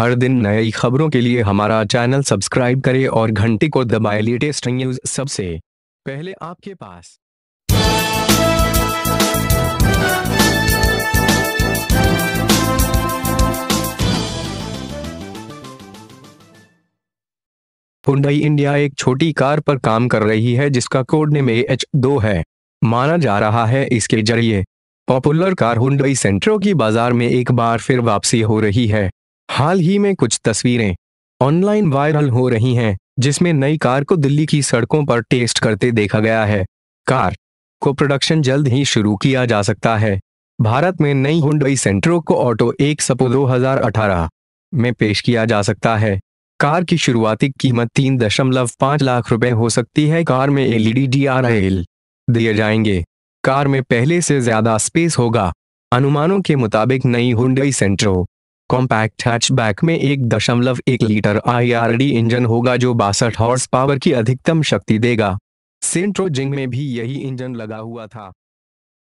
हर दिन नई खबरों के लिए हमारा चैनल सब्सक्राइब करें और घंटी को दबाए लेटेस्ट न्यूज सबसे पहले आपके पास हुंडई इंडिया एक छोटी कार पर काम कर रही है जिसका कोड नेम एच दो है माना जा रहा है इसके जरिए पॉपुलर कार हुंडई सेंट्रो की बाजार में एक बार फिर वापसी हो रही है हाल ही में कुछ तस्वीरें ऑनलाइन वायरल हो रही हैं जिसमें नई कार को दिल्ली की सड़कों पर टेस्ट करते देखा गया है कार को प्रोडक्शन जल्द ही शुरू किया जा सकता है भारत में नई हुई सेंट्रो को ऑटो एक सपो दो में पेश किया जा सकता है कार की शुरुआती कीमत तीन दशमलव पाँच लाख रुपए हो सकती है कार में एलईडी डी आर एल दिए जाएंगे कार में पहले से ज्यादा स्पेस होगा अनुमानों के मुताबिक नई हुई सेंट्रो कॉम्पैक्ट हैचबैक में एक दशमलव एक लीटर आई इंजन होगा जो बासठ हॉर्स पावर की अधिकतम शक्ति देगा सेंट्रोजिंग में भी यही इंजन लगा हुआ था